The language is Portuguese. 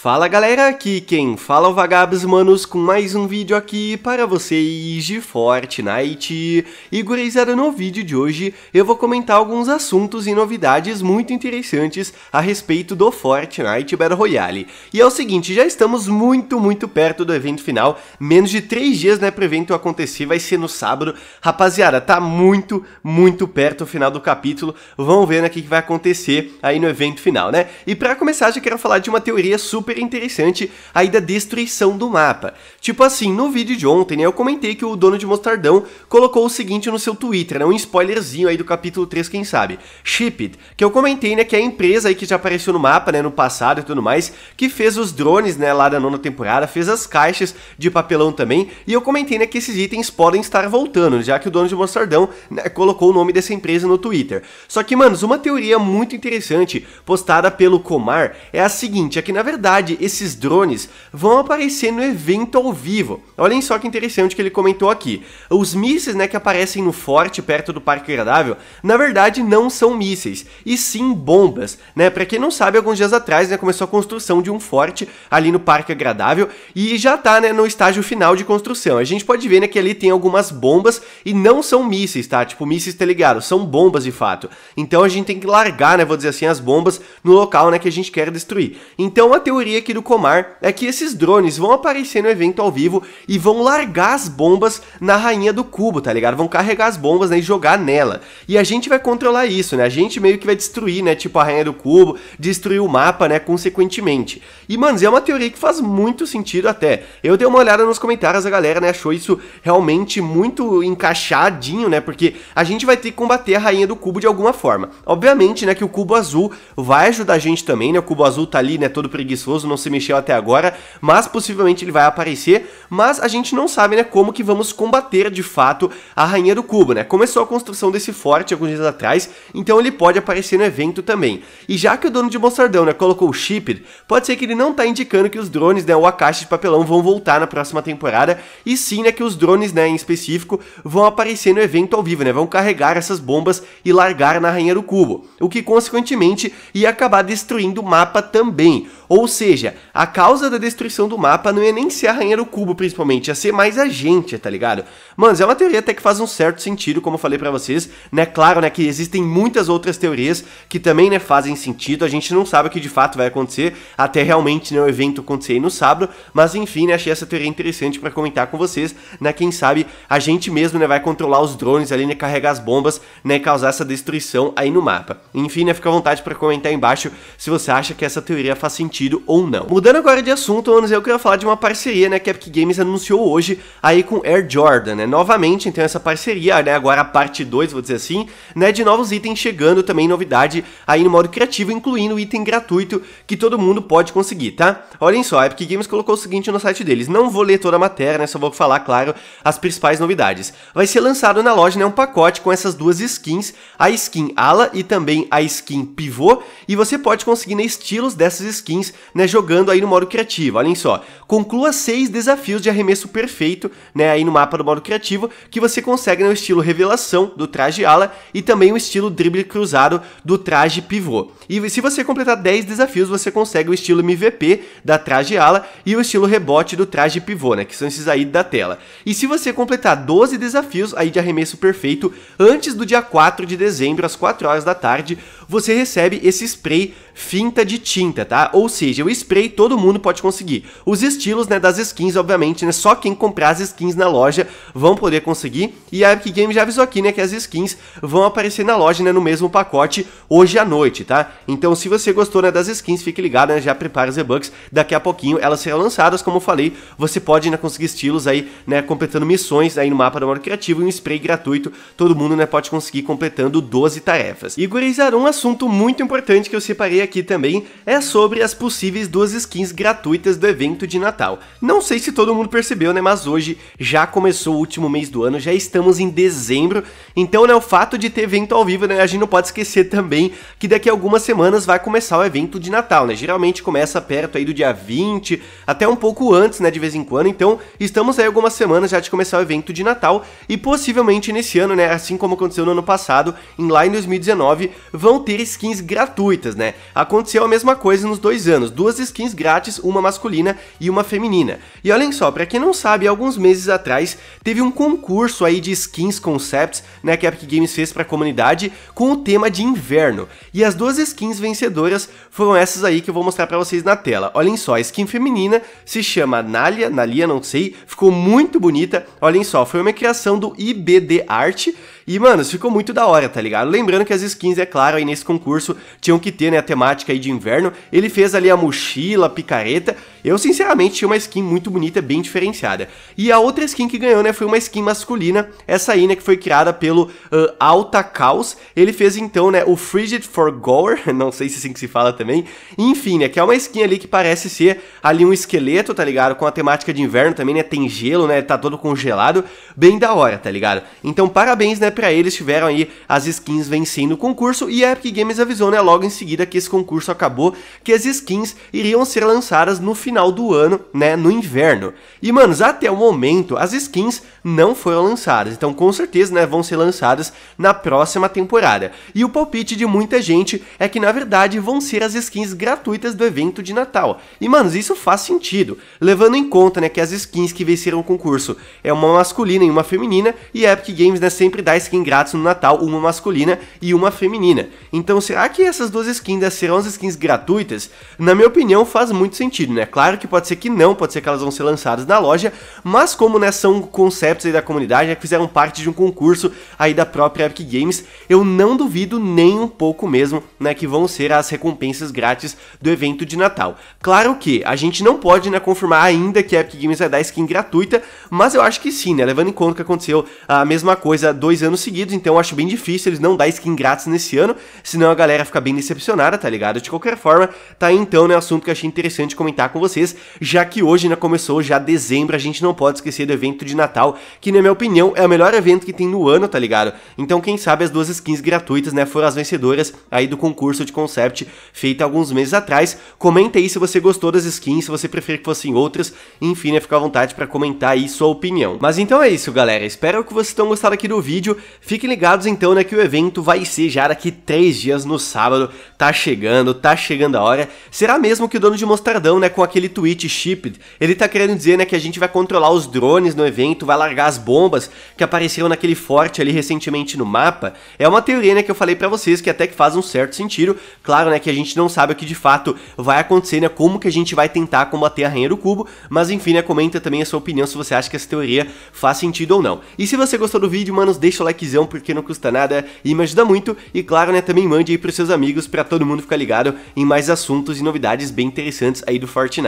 Fala galera, aqui quem fala é o Vagabos Manos com mais um vídeo aqui para vocês de Fortnite. E gurizada, no vídeo de hoje eu vou comentar alguns assuntos e novidades muito interessantes a respeito do Fortnite Battle Royale. E é o seguinte, já estamos muito, muito perto do evento final, menos de 3 dias né, para o evento acontecer, vai ser no sábado. Rapaziada, tá muito, muito perto o final do capítulo, vamos vendo né, o que vai acontecer aí no evento final, né? E para começar, já quero falar de uma teoria super super interessante aí da destruição do mapa. Tipo assim, no vídeo de ontem, né, eu comentei que o dono de Mostardão colocou o seguinte no seu Twitter, né, um spoilerzinho aí do capítulo 3, quem sabe, Shipit, que eu comentei, né, que é a empresa aí que já apareceu no mapa, né, no passado e tudo mais, que fez os drones, né, lá da nona temporada, fez as caixas de papelão também, e eu comentei, né, que esses itens podem estar voltando, já que o dono de Mostardão né, colocou o nome dessa empresa no Twitter. Só que, manos, uma teoria muito interessante postada pelo Comar é a seguinte, é que na verdade verdade, esses drones vão aparecer no evento ao vivo. Olhem só que interessante que ele comentou aqui. Os mísseis né, que aparecem no forte perto do Parque Agradável, na verdade não são mísseis, e sim bombas. Né? Para quem não sabe, alguns dias atrás né, começou a construção de um forte ali no Parque Agradável e já está né, no estágio final de construção. A gente pode ver né, que ali tem algumas bombas e não são mísseis, tá? Tipo, mísseis, tá ligado? São bombas de fato. Então a gente tem que largar, né, vou dizer assim, as bombas no local né, que a gente quer destruir. Então a teoria teoria aqui do Comar é que esses drones vão aparecer no evento ao vivo e vão largar as bombas na rainha do cubo, tá ligado? Vão carregar as bombas né, e jogar nela. E a gente vai controlar isso, né? A gente meio que vai destruir, né? Tipo a rainha do cubo, destruir o mapa, né? Consequentemente. E, mano, é uma teoria que faz muito sentido até. Eu dei uma olhada nos comentários, a galera, né? Achou isso realmente muito encaixadinho, né? Porque a gente vai ter que combater a rainha do cubo de alguma forma. Obviamente, né? Que o cubo azul vai ajudar a gente também, né? O cubo azul tá ali, né? Todo preguiçoso não se mexeu até agora, mas possivelmente ele vai aparecer, mas a gente não sabe, né, como que vamos combater de fato a Rainha do Cubo, né? Começou a construção desse forte alguns dias atrás, então ele pode aparecer no evento também. E já que o dono de Mostardão, né, colocou o Shipped, pode ser que ele não tá indicando que os drones, né, ou a caixa de papelão vão voltar na próxima temporada, e sim, né, que os drones, né, em específico, vão aparecer no evento ao vivo, né, vão carregar essas bombas e largar na Rainha do Cubo, o que consequentemente ia acabar destruindo o mapa também. Ou seja, a causa da destruição do mapa não ia nem ser arranhar o cubo, principalmente, ia ser mais a gente, tá ligado? Mano, é uma teoria até que faz um certo sentido, como eu falei para vocês, né? Claro, né, que existem muitas outras teorias que também, né, fazem sentido, a gente não sabe o que de fato vai acontecer, até realmente, né, o evento acontecer aí no sábado, mas enfim, né, achei essa teoria interessante para comentar com vocês, né, quem sabe a gente mesmo, né, vai controlar os drones ali, né, carregar as bombas, né, causar essa destruição aí no mapa. Enfim, né, fica à vontade para comentar embaixo se você acha que essa teoria faz sentido divertido ou não. Mudando agora de assunto, anos eu queria falar de uma parceria, né, que a Epic Games anunciou hoje aí com Air Jordan, né? Novamente, então essa parceria, né, agora a parte 2, vou dizer assim, né, de novos itens chegando também novidade aí no modo criativo, incluindo item gratuito que todo mundo pode conseguir, tá? Olhem só, a Epic Games colocou o seguinte no site deles. Não vou ler toda a matéria, né, só vou falar, claro, as principais novidades. Vai ser lançado na loja, né, um pacote com essas duas skins, a skin ala e também a skin pivô, e você pode conseguir né, estilos dessas skins né, jogando aí no modo criativo. Olhem só, conclua seis desafios de arremesso perfeito, né, aí no mapa do modo criativo, que você consegue no né, estilo revelação do traje ala e também o estilo drible cruzado do traje pivô. E se você completar 10 desafios, você consegue o estilo MVP da traje ala e o estilo rebote do traje pivô, né, que são esses aí da tela. E se você completar 12 desafios aí de arremesso perfeito antes do dia 4 de dezembro às 4 horas da tarde, você recebe esse spray finta de tinta, tá? Ou seja, o spray todo mundo pode conseguir. Os estilos né, das skins, obviamente, né, só quem comprar as skins na loja vão poder conseguir. E a Epic Games já avisou aqui né, que as skins vão aparecer na loja né, no mesmo pacote hoje à noite, tá? Então se você gostou né, das skins, fique ligado, né, já prepara os e-bucks. Daqui a pouquinho elas serão lançadas, como eu falei, você pode ainda né, conseguir estilos aí, né, completando missões aí no mapa do modo criativo e um spray gratuito. Todo mundo né, pode conseguir completando 12 tarefas. E gurizar, um assunto muito importante que eu separei aqui também é sobre as possibilidades possíveis duas skins gratuitas do evento de Natal. Não sei se todo mundo percebeu, né, mas hoje já começou o último mês do ano, já estamos em dezembro, então, né, o fato de ter evento ao vivo, né, a gente não pode esquecer também que daqui a algumas semanas vai começar o evento de Natal, né, geralmente começa perto aí do dia 20, até um pouco antes, né, de vez em quando, então estamos aí algumas semanas já de começar o evento de Natal e possivelmente nesse ano, né, assim como aconteceu no ano passado, em lá em 2019, vão ter skins gratuitas, né, aconteceu a mesma coisa nos dois anos, anos, duas skins grátis, uma masculina e uma feminina. E olhem só, para quem não sabe, alguns meses atrás teve um concurso aí de skins concepts, né, que a Epic Games fez para a comunidade com o tema de inverno. E as duas skins vencedoras foram essas aí que eu vou mostrar para vocês na tela. Olhem só, a skin feminina se chama Nalia, Nalia não sei, ficou muito bonita. Olhem só, foi uma criação do IBD Art e, mano, ficou muito da hora, tá ligado? Lembrando que as skins, é claro, aí nesse concurso tinham que ter, né, a temática aí de inverno. Ele fez ali a mochila, a picareta eu, sinceramente, tinha uma skin muito bonita, bem diferenciada. E a outra skin que ganhou, né, foi uma skin masculina, essa aí, né, que foi criada pelo uh, Alta Caos. Ele fez, então, né, o Frigid for Gore, não sei se é assim que se fala também. Enfim, né, que é uma skin ali que parece ser ali um esqueleto, tá ligado? Com a temática de inverno também, né, tem gelo, né, tá todo congelado, bem da hora, tá ligado? Então, parabéns, né, pra eles, tiveram aí as skins vencendo o concurso e a Epic Games avisou, né, logo em seguida que esse concurso acabou, que as skins iriam ser lançadas no final final do ano, né, no inverno. E, manos, até o momento, as skins não foram lançadas, então com certeza, né, vão ser lançadas na próxima temporada. E o palpite de muita gente é que, na verdade, vão ser as skins gratuitas do evento de Natal. E, manos, isso faz sentido, levando em conta, né, que as skins que venceram o concurso é uma masculina e uma feminina, e Epic Games, né, sempre dá skin grátis no Natal, uma masculina e uma feminina. Então, será que essas duas skins né, serão as skins gratuitas? Na minha opinião, faz muito sentido, né? Claro que pode ser que não, pode ser que elas vão ser lançadas na loja, mas como né, são conceitos aí da comunidade, né, que fizeram parte de um concurso aí da própria Epic Games, eu não duvido nem um pouco mesmo, né, que vão ser as recompensas grátis do evento de Natal. Claro que a gente não pode, né, confirmar ainda que a Epic Games vai é dar skin gratuita, mas eu acho que sim, né, levando em conta que aconteceu a mesma coisa dois anos seguidos, então eu acho bem difícil eles não dar skin grátis nesse ano, senão a galera fica bem decepcionada, tá ligado? De qualquer forma, tá aí então, né, assunto que eu achei interessante comentar com vocês vocês, já que hoje ainda começou já dezembro, a gente não pode esquecer do evento de Natal, que na minha opinião é o melhor evento que tem no ano, tá ligado? Então quem sabe as duas skins gratuitas, né, foram as vencedoras aí do concurso de concept feito alguns meses atrás. Comenta aí se você gostou das skins, se você prefere que fossem outras, enfim, né, fica à vontade para comentar aí sua opinião. Mas então é isso, galera, espero que vocês tenham gostado aqui do vídeo, fiquem ligados então, né, que o evento vai ser já daqui três dias no sábado, tá chegando, tá chegando a hora, será mesmo que o dono de mostardão né, com aquele aquele tweet shipped, ele tá querendo dizer, né, que a gente vai controlar os drones no evento, vai largar as bombas que apareceram naquele forte ali recentemente no mapa. É uma teoria, né, que eu falei para vocês que até que faz um certo sentido. Claro, né, que a gente não sabe o que de fato vai acontecer, né, como que a gente vai tentar combater a Rainha do Cubo, mas enfim, né, comenta também a sua opinião se você acha que essa teoria faz sentido ou não. E se você gostou do vídeo, mano, deixa o likezão porque não custa nada e me ajuda muito. E claro, né, também mande aí pros seus amigos para todo mundo ficar ligado em mais assuntos e novidades bem interessantes aí do Fortnite.